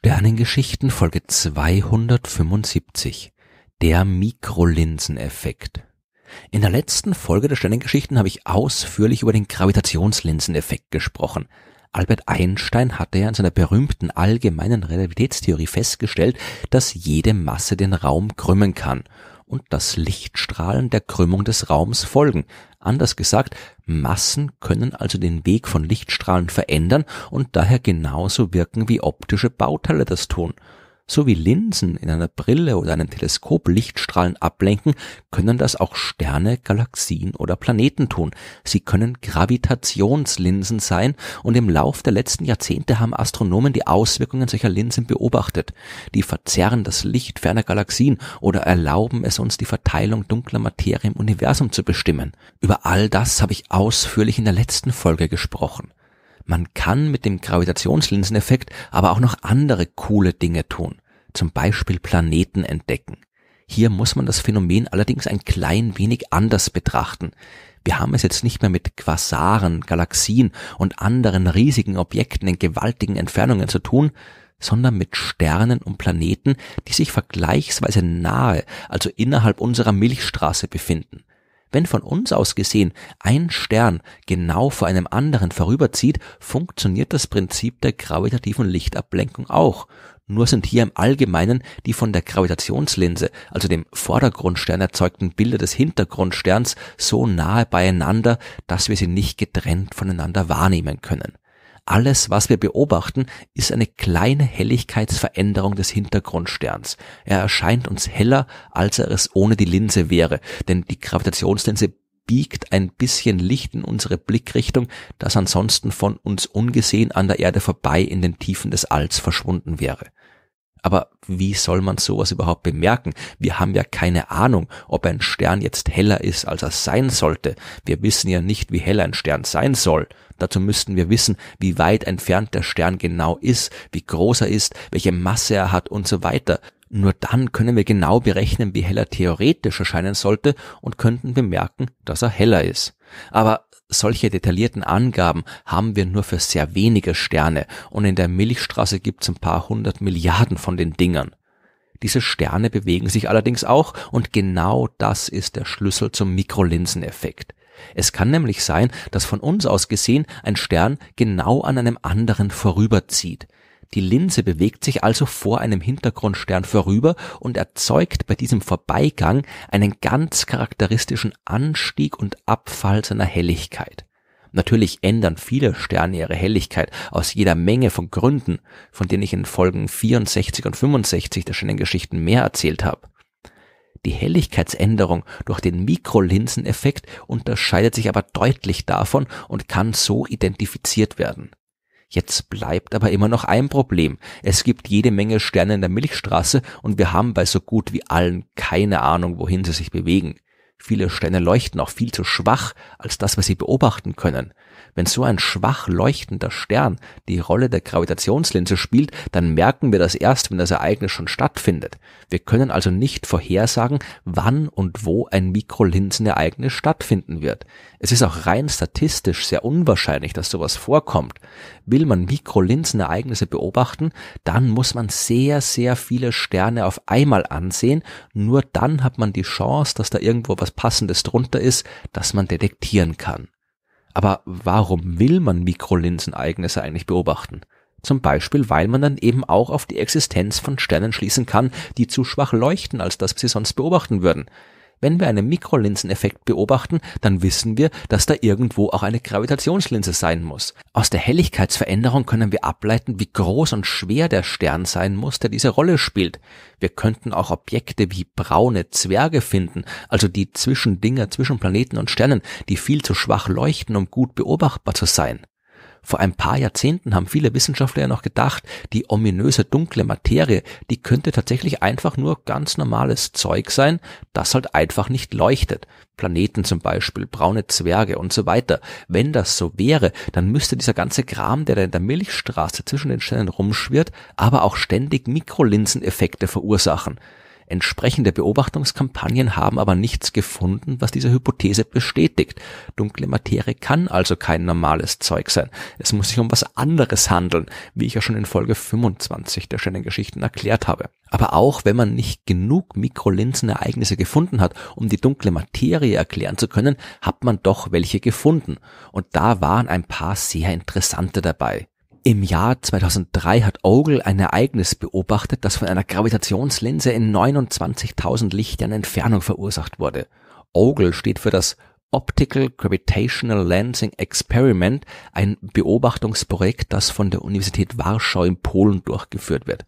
Sternengeschichten Folge 275. Der Mikrolinseneffekt. In der letzten Folge der Sternengeschichten habe ich ausführlich über den Gravitationslinseneffekt gesprochen. Albert Einstein hatte ja in seiner berühmten allgemeinen Relativitätstheorie festgestellt, dass jede Masse den Raum krümmen kann und das Lichtstrahlen der Krümmung des Raums folgen. Anders gesagt, Massen können also den Weg von Lichtstrahlen verändern und daher genauso wirken wie optische Bauteile das tun. So wie Linsen in einer Brille oder einem Teleskop Lichtstrahlen ablenken, können das auch Sterne, Galaxien oder Planeten tun. Sie können Gravitationslinsen sein und im Lauf der letzten Jahrzehnte haben Astronomen die Auswirkungen solcher Linsen beobachtet. Die verzerren das Licht ferner Galaxien oder erlauben es uns, die Verteilung dunkler Materie im Universum zu bestimmen. Über all das habe ich ausführlich in der letzten Folge gesprochen. Man kann mit dem Gravitationslinseneffekt aber auch noch andere coole Dinge tun, zum Beispiel Planeten entdecken. Hier muss man das Phänomen allerdings ein klein wenig anders betrachten. Wir haben es jetzt nicht mehr mit Quasaren, Galaxien und anderen riesigen Objekten in gewaltigen Entfernungen zu tun, sondern mit Sternen und Planeten, die sich vergleichsweise nahe, also innerhalb unserer Milchstraße befinden. Wenn von uns aus gesehen ein Stern genau vor einem anderen vorüberzieht, funktioniert das Prinzip der gravitativen Lichtablenkung auch. Nur sind hier im Allgemeinen die von der Gravitationslinse, also dem Vordergrundstern erzeugten Bilder des Hintergrundsterns so nahe beieinander, dass wir sie nicht getrennt voneinander wahrnehmen können. Alles, was wir beobachten, ist eine kleine Helligkeitsveränderung des Hintergrundsterns. Er erscheint uns heller, als er es ohne die Linse wäre, denn die Gravitationslinse biegt ein bisschen Licht in unsere Blickrichtung, das ansonsten von uns ungesehen an der Erde vorbei in den Tiefen des Alls verschwunden wäre. Aber wie soll man sowas überhaupt bemerken? Wir haben ja keine Ahnung, ob ein Stern jetzt heller ist, als er sein sollte. Wir wissen ja nicht, wie hell ein Stern sein soll. Dazu müssten wir wissen, wie weit entfernt der Stern genau ist, wie groß er ist, welche Masse er hat und so weiter. Nur dann können wir genau berechnen, wie heller theoretisch erscheinen sollte und könnten bemerken, dass er heller ist. Aber solche detaillierten Angaben haben wir nur für sehr wenige Sterne und in der Milchstraße gibt es ein paar hundert Milliarden von den Dingern. Diese Sterne bewegen sich allerdings auch und genau das ist der Schlüssel zum Mikrolinseneffekt. Es kann nämlich sein, dass von uns aus gesehen ein Stern genau an einem anderen vorüberzieht. Die Linse bewegt sich also vor einem Hintergrundstern vorüber und erzeugt bei diesem Vorbeigang einen ganz charakteristischen Anstieg und Abfall seiner Helligkeit. Natürlich ändern viele Sterne ihre Helligkeit aus jeder Menge von Gründen, von denen ich in Folgen 64 und 65 der schönen Geschichten mehr erzählt habe. Die Helligkeitsänderung durch den Mikrolinseneffekt unterscheidet sich aber deutlich davon und kann so identifiziert werden. Jetzt bleibt aber immer noch ein Problem. Es gibt jede Menge Sterne in der Milchstraße und wir haben bei so gut wie allen keine Ahnung, wohin sie sich bewegen. Viele Sterne leuchten auch viel zu schwach, als dass wir sie beobachten können. Wenn so ein schwach leuchtender Stern die Rolle der Gravitationslinse spielt, dann merken wir das erst, wenn das Ereignis schon stattfindet. Wir können also nicht vorhersagen, wann und wo ein Mikrolinsenereignis stattfinden wird. Es ist auch rein statistisch sehr unwahrscheinlich, dass sowas vorkommt. Will man Mikrolinsenereignisse beobachten, dann muss man sehr, sehr viele Sterne auf einmal ansehen. Nur dann hat man die Chance, dass da irgendwo was Passendes drunter ist, das man detektieren kann. Aber warum will man Mikrolinsenereignisse eigentlich beobachten? Zum Beispiel, weil man dann eben auch auf die Existenz von Sternen schließen kann, die zu schwach leuchten, als dass wir sie sonst beobachten würden. Wenn wir einen Mikrolinseneffekt beobachten, dann wissen wir, dass da irgendwo auch eine Gravitationslinse sein muss. Aus der Helligkeitsveränderung können wir ableiten, wie groß und schwer der Stern sein muss, der diese Rolle spielt. Wir könnten auch Objekte wie braune Zwerge finden, also die Zwischendinger zwischen Planeten und Sternen, die viel zu schwach leuchten, um gut beobachtbar zu sein. Vor ein paar Jahrzehnten haben viele Wissenschaftler ja noch gedacht, die ominöse dunkle Materie, die könnte tatsächlich einfach nur ganz normales Zeug sein, das halt einfach nicht leuchtet. Planeten zum Beispiel, braune Zwerge und so weiter. Wenn das so wäre, dann müsste dieser ganze Kram, der da in der Milchstraße zwischen den Sternen rumschwirrt, aber auch ständig Mikrolinseneffekte verursachen. Entsprechende Beobachtungskampagnen haben aber nichts gefunden, was diese Hypothese bestätigt. Dunkle Materie kann also kein normales Zeug sein. Es muss sich um was anderes handeln, wie ich ja schon in Folge 25 der schönen Geschichten erklärt habe. Aber auch wenn man nicht genug Mikrolinsenereignisse gefunden hat, um die dunkle Materie erklären zu können, hat man doch welche gefunden. Und da waren ein paar sehr interessante dabei. Im Jahr 2003 hat Ogle ein Ereignis beobachtet, das von einer Gravitationslinse in 29.000 Lichtjahren Entfernung verursacht wurde. Ogle steht für das Optical Gravitational Lensing Experiment, ein Beobachtungsprojekt, das von der Universität Warschau in Polen durchgeführt wird.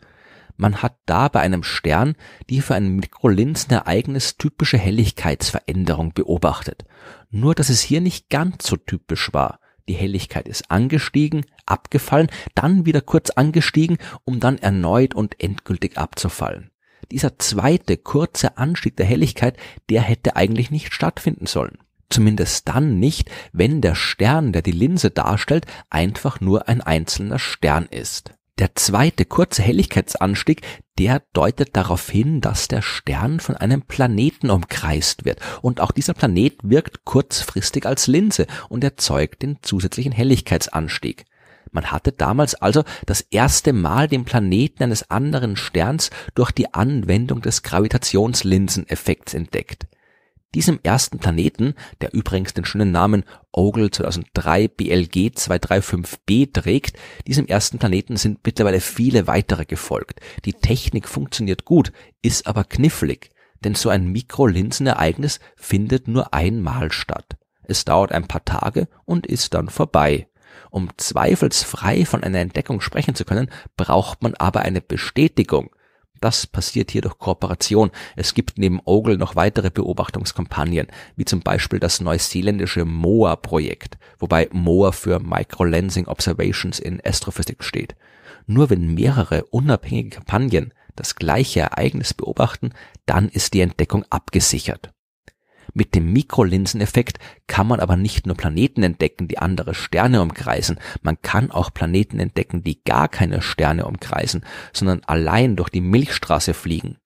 Man hat da bei einem Stern die für ein Mikrolinsenereignis typische Helligkeitsveränderung beobachtet. Nur dass es hier nicht ganz so typisch war. Die Helligkeit ist angestiegen, abgefallen, dann wieder kurz angestiegen, um dann erneut und endgültig abzufallen. Dieser zweite kurze Anstieg der Helligkeit, der hätte eigentlich nicht stattfinden sollen. Zumindest dann nicht, wenn der Stern, der die Linse darstellt, einfach nur ein einzelner Stern ist. Der zweite kurze Helligkeitsanstieg, der deutet darauf hin, dass der Stern von einem Planeten umkreist wird. Und auch dieser Planet wirkt kurzfristig als Linse und erzeugt den zusätzlichen Helligkeitsanstieg. Man hatte damals also das erste Mal den Planeten eines anderen Sterns durch die Anwendung des Gravitationslinseneffekts entdeckt. Diesem ersten Planeten, der übrigens den schönen Namen Ogle 2003 BLG 235b trägt, diesem ersten Planeten sind mittlerweile viele weitere gefolgt. Die Technik funktioniert gut, ist aber knifflig, denn so ein Mikrolinsenereignis findet nur einmal statt. Es dauert ein paar Tage und ist dann vorbei. Um zweifelsfrei von einer Entdeckung sprechen zu können, braucht man aber eine Bestätigung, das passiert hier durch Kooperation. Es gibt neben Ogle noch weitere Beobachtungskampagnen, wie zum Beispiel das neuseeländische MOA-Projekt, wobei MOA für Microlensing Observations in Astrophysik steht. Nur wenn mehrere unabhängige Kampagnen das gleiche Ereignis beobachten, dann ist die Entdeckung abgesichert. Mit dem Mikrolinseneffekt kann man aber nicht nur Planeten entdecken, die andere Sterne umkreisen, man kann auch Planeten entdecken, die gar keine Sterne umkreisen, sondern allein durch die Milchstraße fliegen.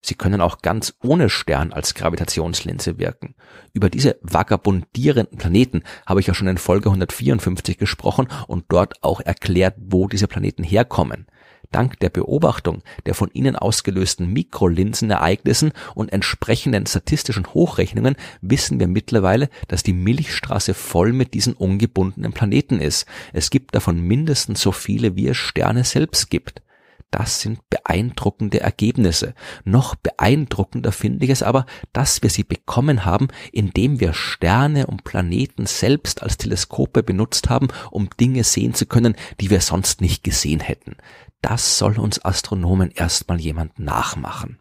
Sie können auch ganz ohne Stern als Gravitationslinse wirken. Über diese vagabundierenden Planeten habe ich ja schon in Folge 154 gesprochen und dort auch erklärt, wo diese Planeten herkommen dank der Beobachtung der von ihnen ausgelösten Mikrolinsenereignissen und entsprechenden statistischen Hochrechnungen wissen wir mittlerweile, dass die Milchstraße voll mit diesen ungebundenen Planeten ist. Es gibt davon mindestens so viele, wie es Sterne selbst gibt. Das sind beeindruckende Ergebnisse. Noch beeindruckender finde ich es aber, dass wir sie bekommen haben, indem wir Sterne und Planeten selbst als Teleskope benutzt haben, um Dinge sehen zu können, die wir sonst nicht gesehen hätten. Das soll uns Astronomen erstmal jemand nachmachen.